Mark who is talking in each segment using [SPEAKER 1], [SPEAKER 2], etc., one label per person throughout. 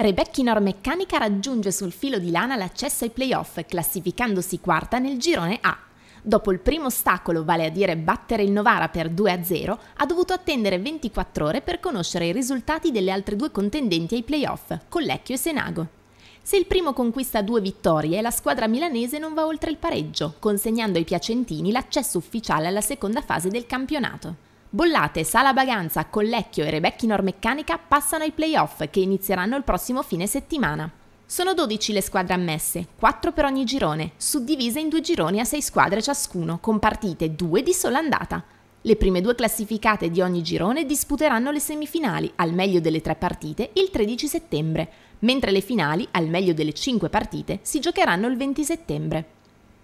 [SPEAKER 1] Rebecchina Meccanica raggiunge sul filo di lana l'accesso ai playoff, classificandosi quarta nel girone A. Dopo il primo ostacolo, vale a dire battere il Novara per 2-0, ha dovuto attendere 24 ore per conoscere i risultati delle altre due contendenti ai playoff, Collecchio e Senago. Se il primo conquista due vittorie, la squadra milanese non va oltre il pareggio, consegnando ai piacentini l'accesso ufficiale alla seconda fase del campionato. Bollate, Sala Baganza, Collecchio e Rebecchi Normeccanica passano ai playoff che inizieranno il prossimo fine settimana. Sono 12 le squadre ammesse, 4 per ogni girone, suddivise in due gironi a 6 squadre ciascuno, con partite 2 di sola andata. Le prime due classificate di ogni girone disputeranno le semifinali, al meglio delle tre partite, il 13 settembre, mentre le finali, al meglio delle 5 partite, si giocheranno il 20 settembre.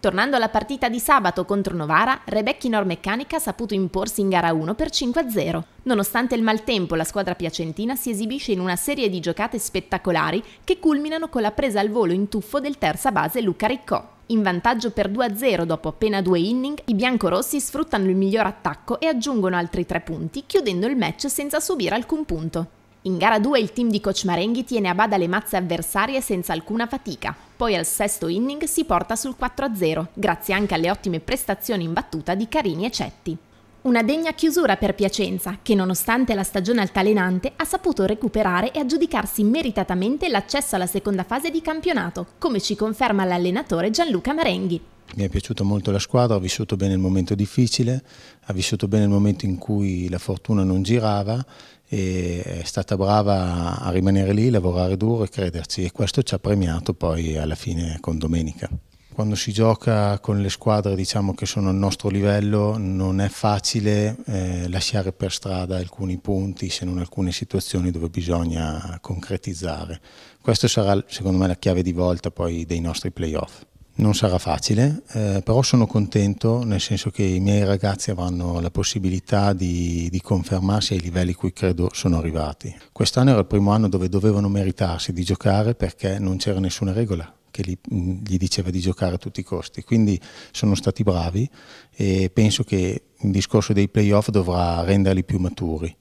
[SPEAKER 1] Tornando alla partita di sabato contro Novara, Rebecchi Normeccanica ha saputo imporsi in gara 1 per 5-0. Nonostante il maltempo, la squadra piacentina si esibisce in una serie di giocate spettacolari che culminano con la presa al volo in tuffo del terza base Luca Riccò. In vantaggio per 2-0 dopo appena due inning, i biancorossi sfruttano il miglior attacco e aggiungono altri tre punti, chiudendo il match senza subire alcun punto. In gara 2 il team di coach Marenghi tiene a bada le mazze avversarie senza alcuna fatica. Poi al sesto inning si porta sul 4-0, grazie anche alle ottime prestazioni in battuta di Carini e Cetti. Una degna chiusura per Piacenza, che nonostante la stagione altalenante ha saputo recuperare e aggiudicarsi meritatamente l'accesso alla seconda fase di campionato, come ci conferma l'allenatore Gianluca Marenghi
[SPEAKER 2] mi è piaciuta molto la squadra, ha vissuto bene il momento difficile, ha vissuto bene il momento in cui la fortuna non girava e è stata brava a rimanere lì, lavorare duro e crederci e questo ci ha premiato poi alla fine con Domenica. Quando si gioca con le squadre diciamo, che sono al nostro livello non è facile eh, lasciare per strada alcuni punti se non alcune situazioni dove bisogna concretizzare. Questa sarà secondo me la chiave di volta poi dei nostri playoff. Non sarà facile, eh, però sono contento nel senso che i miei ragazzi avranno la possibilità di, di confermarsi ai livelli cui credo sono arrivati. Quest'anno era il primo anno dove dovevano meritarsi di giocare perché non c'era nessuna regola che li, gli diceva di giocare a tutti i costi, quindi sono stati bravi e penso che il discorso dei playoff dovrà renderli più maturi.